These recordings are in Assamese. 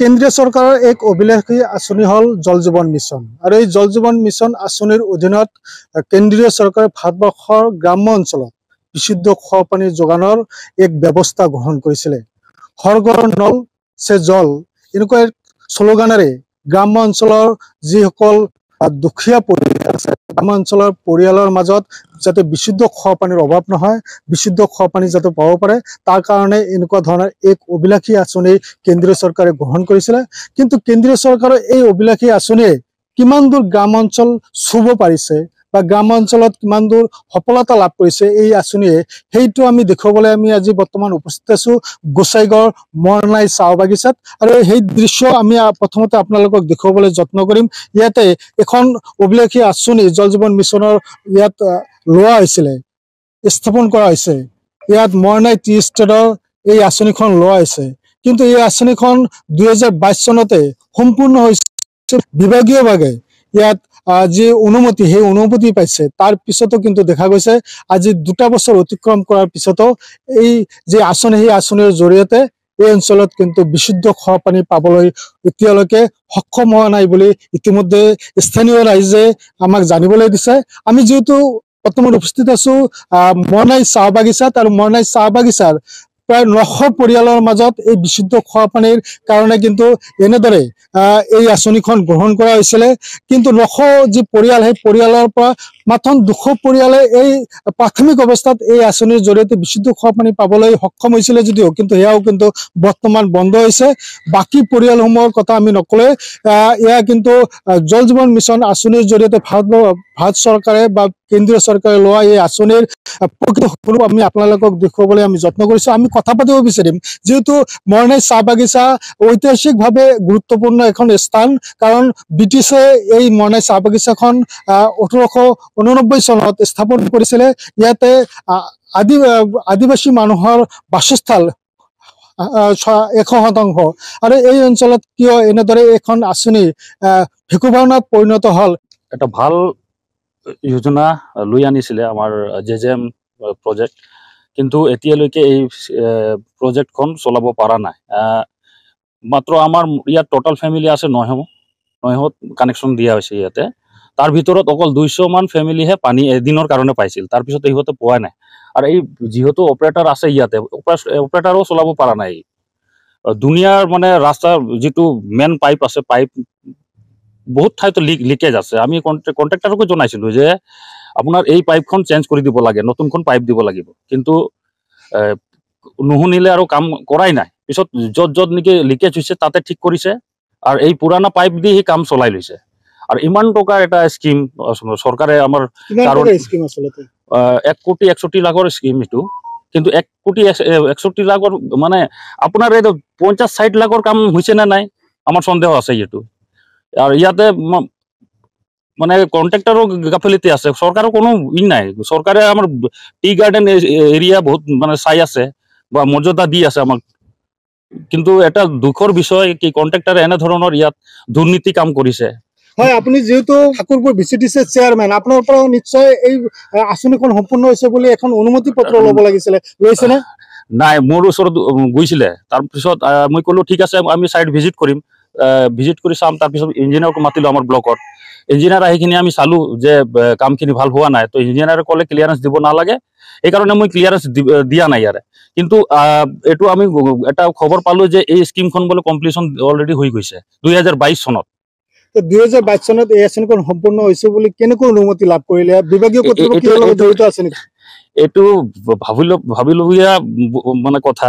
কেন্দ্রীয় সরকারের এক অভিলেখী আসনি হল জল জীবন মিশন আর এই জল জীবন মিশন আসনির অধীনত কেন্দ্রীয় সরকারের ভারতবর্ষের গ্রাম্য অঞ্চল বিশুদ্ধ খানি যোগানোর এক ব্যবস্থা গ্রহণ করেছিল হরগর নল সে জল এনেকা স্লোগানে গ্রাম্য অঞ্চলের যখন দুখিয়া পরিবেশ গ্ৰাম্যাঞ্চলৰ পৰিয়ালৰ মাজত যাতে বিশুদ্ধ খোৱা পানীৰ অভাৱ নহয় বিশুদ্ধ খোৱা পানী যাতে পাব পাৰে তাৰ কাৰণে এনেকুৱা ধৰণৰ এক অভিলাষী আঁচনি কেন্দ্ৰীয় চৰকাৰে গ্ৰহণ কৰিছিলে কিন্তু কেন্দ্ৰীয় চৰকাৰৰ এই অভিলাষী আঁচনিয়ে কিমান দূৰ গ্ৰাম অঞ্চল চুব পাৰিছে বা গ্ৰাম্যঞ্চলত কিমান দূৰ সফলতা লাভ কৰিছে এই আঁচনিয়ে সেইটো আমি দেখুৱাবলৈ আমি আজি বৰ্তমান উপস্থিত আছোঁ গোচাইগড় মৰনাই চাহ বাগিচাত আৰু সেই দৃশ্য আমি প্ৰথমতে আপোনালোকক দেখুৱাবলৈ যত্ন কৰিম ইয়াতে এখন অভিলেখী আঁচনি জল জীৱন মিছনৰ ইয়াত লোৱা হৈছিলে স্থাপন কৰা হৈছে ইয়াত মৰনাই টি ষ্টেডৰ এই আঁচনিখন লোৱা হৈছে কিন্তু এই আঁচনিখন দুহেজাৰ বাইছ চনতে সম্পূৰ্ণ হৈছে বিভাগীয়ভাৱে ইয়াত যি অনুমতি সেই অনুমতি পাইছে তার পিছতো কিন্তু দেখা গৈছে আজি দুটা বছর অতিক্রম করার পিছতো এই যি আঁচনি সেই আঁচনিৰ জৰিয়তে এই অঞ্চলত কিন্তু বিশুদ্ধ খোৱা পানী পাবলৈ এতিয়ালৈকে সক্ষম হোৱা নাই বুলি ইতিমধ্যে স্থানীয় ৰাইজে আমাক জানিবলৈ দিছে আমি যিহেতু বৰ্তমান উপস্থিত আছো মৰণাই চাহ বাগিচাত আৰু মৰণাই চাহ বাগিচাৰ প্রায় নশ পরিয়ালের মাজত এই বিশুদ্ধ খাওয়া পানির কারণে কিন্তু এনেদরে এই আসনি গ্রহণ করা হয়েছিল কিন্তু নশ যে পরিয়াল সেই পরিয়ালের মাথন দুশ পরিয়ালে এই প্রাথমিক অবস্থাত এই আসনির জড়িয়ে বিশুদ্ধ খাওয়া পানি পাবলৈ সক্ষম হয়েছিল যদিও কিন্তু সেয়াও কিন্তু বর্তমান বন্ধ হয়েছে বাকি পরিয়াল সমূহের কথা আমি নকলে এয়া কিন্তু জল জীবন মিশন আসনির জড়িয়ে ভারত ভারত সরকারে বা কেন্দ্রীয় সরকারে লওয়া এই আসনির প্রকৃত আমি আপনার দেখাবলে আমি যত্ন করেছো আমি কথা পাতিব বিচাৰিম যিহেতু মৰণাই চাহ বাগিচা ঐতিহাসিকভাৱে গুৰুত্বপূৰ্ণ এখন স্থান কাৰণ ব্ৰিটিছে এই মৰণাই চাহ বাগিচাখন ওঠৰশ ঊনানব্বৈ চনত স্থাপন কৰিছিলে ইয়াতে আদি আদিবাসী মানুহৰ বাসস্থল এশ শতাংশ আৰু এই অঞ্চলত কিয় এনেদৰে এখন আঁচনি ভেকুভাৱনাত পৰিণত হ'ল এটা ভাল যোজনা লৈ আনিছিলে আমাৰ জে জে এম প্ৰজেক্ট কিন্তু এতিয়ালৈকে এই প্ৰজেক্টখন চলাব পৰা নাই মাত্ৰ আমাৰ ইয়াত টোটেল ফেমিলি আছে নহ নহত কানেকশ্যন দিয়া হৈছে ইয়াতে তাৰ ভিতৰত অকল দুইশমান ফেমিলিহে পানী এদিনৰ কাৰণে পাইছিল তাৰপিছত সিহঁতে পোৱা নাই আৰু এই যিহেতু অপাৰেটাৰ আছে ইয়াতে অপাৰেটাৰো চলাব পৰা নাই দুনিয়াৰ মানে ৰাস্তাৰ যিটো মেইন পাইপ আছে পাইপ বহুত ঠাইত লিকেজ আছে আমি কণ্ট্ৰেক্টাৰকো জনাইছিলোঁ যে আপোনাৰ এই পাইপখন চেঞ্জ কৰি দিব লাগে নতুনখন পাইপ দিব লাগিব কিন্তু নুশুনিলে আৰু কাম কৰাই নাই পিছত য'ত য'ত নেকি লিকেজ হৈছে তাতে ঠিক কৰিছে আৰু এই পুৰণা পাইপ দি সি কাম চলাই লৈছে আৰু ইমান টকাৰ এটা স্কিম চৰকাৰে আমাৰ এক কোটি একষষ্ঠি লাখৰ স্কিম এইটো কিন্তু এক কোটি একষষ্ঠি লাখৰ মানে আপোনাৰ এইটো পঞ্চাছ ষাঠি লাখৰ কাম হৈছেনে নাই আমাৰ সন্দেহ আছে যিটো আৰু ইয়াতে মানে কণ্ট্ৰেক্টৰৰ গাফিলতি আছে চৰকাৰৰ কোনো ই নাই চৰকাৰে আমাৰ টি গাৰ্ডেন এৰিয়া বহুত মানে চাই আছে বা মৰ্যাদা দি আছে আমাক কিন্তু এটা দুখৰ বিষয় কি কণ্ট্ৰেক্টৰে এনেধৰণৰ ইয়াত দুৰ্নীতি কাম কৰিছে হয় আপুনি যিহেতু Thakurpur V C D C chairman আপোনাৰ পৰাও নিশ্চয় এই আঁচনিখন সম্পূৰ্ণ হৈছে বুলি এখন অনুমতি পত্ৰ ল'ব লাগিছিলে লৈছেনে নাই মোৰ ওচৰত গৈছিলে তাৰপিছত মই ক'লোঁ ঠিক আছে আমি ছাইট ভিজিট কৰিম ভিজিট কৰি চাম তাৰপিছত ইঞ্জিনিয়াৰকো মাতিলোঁ আমাৰ ব্লকত ইঞ্জিনিয়াৰ আহিখিনি আমি চালোঁ যে কামখিনি ভাল হোৱা নাই তো ইঞ্জিনিয়াৰে ক'লে ক্লিয়াৰেঞ্চ দিব নালাগে সেইকাৰণে মই ক্লিয়াৰেঞ্চ দিয়া নাই ইয়াৰে কিন্তু এইটো আমি এটা খবৰ পালোঁ যে এই স্কিমখন বোলে কমপ্লিশ্যন অলৰেডি হৈ গৈছে দুই চনত এইটো ভাবি ভাবিলগীয়া মানে কথা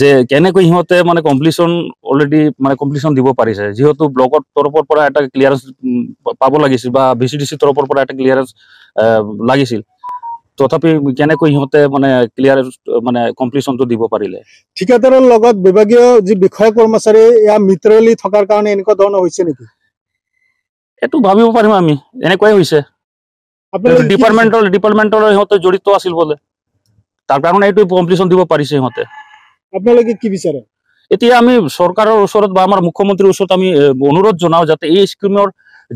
যে কেনেকৈ সিহঁতে মানে কমপ্লিশ্যন অলৰেডি মানে কমপ্লিশ্যন দিব পাৰিছে যিহেতু ব্লকৰ তৰফৰ পৰা এটা ক্লিয়াৰেঞ্চ পাব লাগিছিল বা ভি চি ডি চিৰ তৰফৰ পৰা এটা ক্লিয়াৰেঞ্চ লাগিছিল তথাপি কেনেকৈ সিহঁতে মানে ক্লিয়াৰেঞ্চ মানে কমপ্লিশ্যনটো দিব পাৰিলে ঠিকাদাৰৰ লগত বিভাগীয় যি বিষয়া কৰ্মচাৰী এয়া মিত্ৰলি থকাৰ কাৰণে এনেকুৱা ধৰণৰ হৈছে নেকি এইটো ভাবিব পাৰিম আমি এনেকুৱাই হৈছে ডিপাৰ্টমেণ্টৰ ডিপাৰ্টমেণ্টৰ সিহঁতে জড়িত আছিল বোলে তাৰ কাৰণে এইটো কমপ্লিশ্যন দিব পাৰিছে সিহঁতে আপনাদের কি বিচারে এতিয়া আমি সরকারের ওসর বা আমার মুখ্যমন্ত্রীর ওসর আমি অনুরোধ জানাও যাতে এই স্কিমের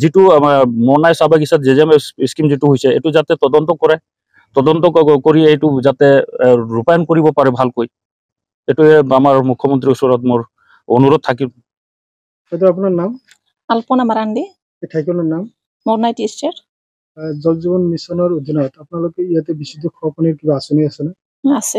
যনাই সাবাগ হিসাব যে স্কিম যেটা এই যাতে তদন্ত করে তদন্ত করে এই যাতে রূপায়ণ করব পারে ভালক এটে আমার মুখ্যমন্ত্রীর ওসর মোট অনুরোধ থাকি আপনার নাম আলপনা মারান্ডি ঠাইখনের নাম মনাই টি স্টেট জল জীবন মিশনের অধীনত আপনাদের ইয়াতে বিশুদ্ধ খোয়া পানির কিনা আঁচনি আছে না আছে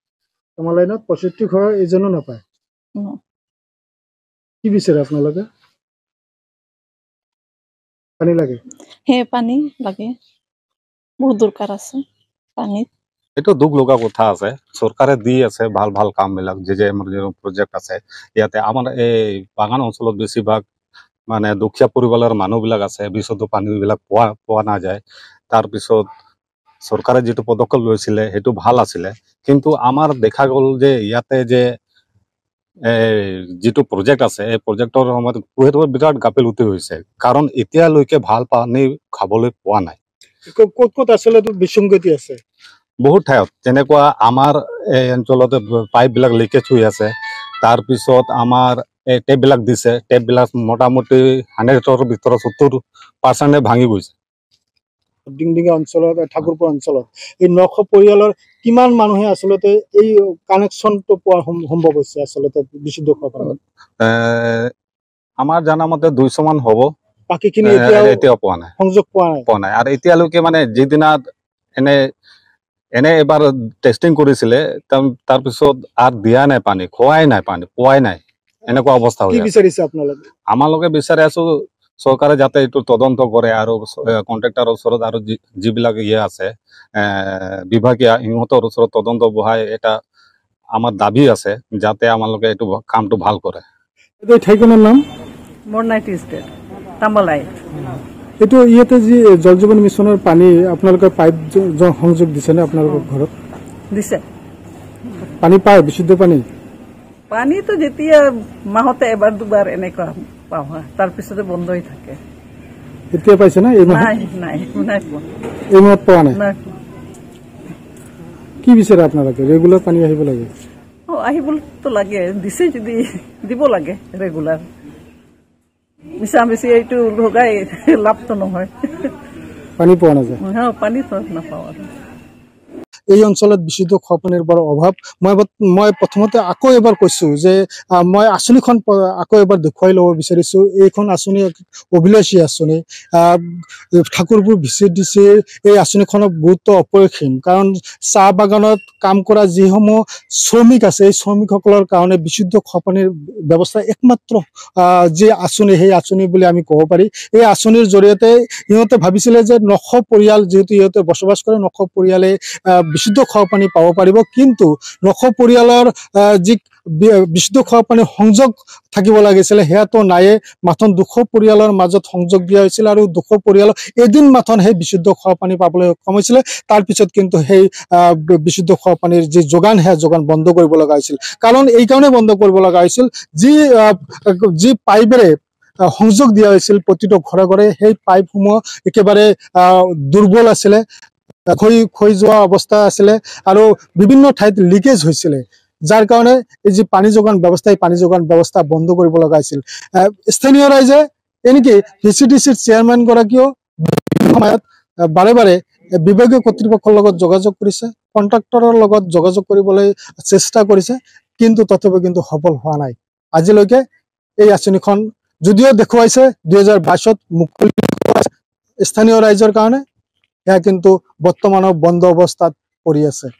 আমাৰ লাইনত পঁয়ষষ্ঠি ঘৰৰ এজনো নাপায় কি বিচাৰে আপোনালোকে পানী লাগে সেই পানী লাগে বহুত দৰকাৰ আছে পানীত এইটো দুখ লগা কথা আছে চৰকাৰে দি আছে ভাল ভাল কামবিলাক যে যে আমাৰ যিবোৰ প্ৰজেক্ট আছে ইয়াতে আমাৰ এই বাগান অঞ্চলত বেছিভাগ মানে দুখীয়া পৰিয়ালৰ মানুহবিলাক আছে বিশুদ্ধ পানীবিলাক পোৱা পোৱা নাযায় তাৰপিছত চৰকাৰে যিটো পদক্ষেপ লৈছিলে সেইটো ভাল আছিলে কিন্তু আমাৰ দেখা গ'ল যে ইয়াতে যে যিটো প্ৰজেক্ট আছে এই প্ৰজেক্টৰ সময়ত সেইটো বিৰাট গাফিলতি হৈছে কাৰণ এতিয়ালৈকে ভাল পানী খাবলৈ পোৱা নাই ক'ত ক'ত আছিলে বিসংগতি আছে বহুত ঠাইত যেনেকুৱা আমাৰ এই অঞ্চলতে পাইপবিলাক লিকেজ হৈ আছে তাৰপিছত আমাৰ এই টেপবিলাক দিছে টেপবিলাক মোটামুটি হাণ্ড্ৰেডৰ ভিতৰত সত্তৰ পাৰ্চেণ্টে ভাঙি গৈছে ডিংডিঙা অঞ্চলত ঠাকুৰপুৰ অঞ্চলত এই নশ পৰিয়ালৰ কিমান মানুহে আচলতে এই কানেকশনটো পোৱা সম্ভৱ হৈছে আচলতে বিশুদ্ধ আমাৰ জানা মতে দুইশ মান হব বাকীখিনি এতিয়ালৈকে মানে যিদিনা এনে এনে এবাৰ টেষ্টিং কৰিছিলে তাৰপিছত আৰু দিয়া নাই পানী খোৱাই নাই পানী পোৱাই নাই এনেকুৱা অৱস্থা হৈছে আমালোকে বিচাৰি আছো চৰকাৰে যাতে এইটো তদন্ত কৰে আৰু কণ্ট্ৰেক্টাৰৰ ওচৰত আৰু যিবিলাক ইয়ে আছে বিভাগীয় সিহঁতৰ ওচৰত তদন্ত বঢ়াই এটা আমাৰ দাবী আছে যাতে আমালোকে এইটো কামটো ভাল কৰে এইটো ইয়াতে যি জল জীৱন মিছনৰ পানী আপোনালোকে পাইপ সংযোগ দিছেনে আপোনালোকৰ ঘৰত দিছে পানী পায় বিশুদ্ধ পানী পানীটো যেতিয়া মাহতে এবাৰ দুবাৰ এনেকুৱা পাওঁ তাৰপিছতে বন্ধ হৈ থাকে এতিয়া পাইছে নাই পোৱা নাই কি বিচাৰে আপোনালোকে ৰেগুলাৰ পানী আহিব লাগে আহিবতো লাগে দিছে যদি দিব লাগে ৰেগুলাৰ মিছা মিছি এইটো লগাই লাভটো নহয় পানী পোৱা নাযায় পানী নাপাওঁ আৰু এই অঞ্চলত বিশুদ্ধ খোৱা পানীৰ বৰ অভাৱ মই মই প্ৰথমতে আকৌ এবাৰ কৈছো যে মই আঁচনিখন আকৌ এবাৰ দেখুৱাই ল'ব বিচাৰিছো এইখন আঁচনি অভিলাষী আঁচনি ঠাকুৰপুৰ ভিচি ডি চিৰ এই আঁচনিখনৰ গুৰুত্ব অপৰিসীম কাৰণ চাহ বাগানত কাম কৰা যিসমূহ শ্ৰমিক আছে এই শ্ৰমিকসকলৰ কাৰণে বিশুদ্ধ খোৱা পানীৰ ব্যৱস্থা একমাত্ৰ যি আঁচনি সেই আঁচনি বুলি আমি ক'ব পাৰি এই আঁচনিৰ জৰিয়তে সিহঁতে ভাবিছিলে যে নশ পৰিয়াল যিহেতু সিহঁতে বসবাস কৰে নশ পৰিয়ালে বিশুদ্ধ খোৱা পানী পাব পাৰিব কিন্তু নশ পৰিয়ালৰ যি বিশুদ্ধ খোৱা পানী সংযোগ থাকিব লাগিছিলে সেয়াতো নাইয়ে মাথোন দুশ পৰিয়ালৰ মাজত সংযোগ দিয়া হৈছিল আৰু দুশ পৰিয়ালৰ এদিন মাথোন সেই বিশুদ্ধ খোৱা পানী পাবলৈ সক্ষম হৈছিলে তাৰপিছত কিন্তু সেই বিশুদ্ধ খোৱা পানীৰ যি যোগান সেয়া যোগান বন্ধ কৰিব লগা হৈছিল কাৰণ এই কাৰণে বন্ধ কৰিব লগা হৈছিল যি যি পাইপেৰে সংযোগ দিয়া হৈছিল প্ৰতিটো ঘৰে ঘৰে সেই পাইপসমূহ একেবাৰে দুৰ্বল আছিলে খহি খহি যোৱা অৱস্থা আছিলে আৰু বিভিন্ন ঠাইত লিকেজ হৈছিলে যাৰ কাৰণে এই যি পানী যোগান ব্যৱস্থা এই পানী যোগান ব্যৱস্থা বন্ধ কৰিব লগা হৈছিল স্থানীয় ৰাইজে এনেকৈ ডি চি ডি চিৰ চেয়াৰমেনগৰাকীও সময়ত বাৰে বাৰে বিভাগীয় কৰ্তৃপক্ষৰ লগত যোগাযোগ কৰিছে কণ্ট্ৰাক্টৰৰ লগত যোগাযোগ কৰিবলৈ চেষ্টা কৰিছে কিন্তু তথাপিও কিন্তু সফল হোৱা নাই আজিলৈকে এই আঁচনিখন যদিও দেখুৱাইছে দুহেজাৰ বাইছত মুকলি স্থানীয় ৰাইজৰ কাৰণে এয়া কিন্তু বৰ্তমানৰ বন্ধ অৱস্থাত পৰি আছে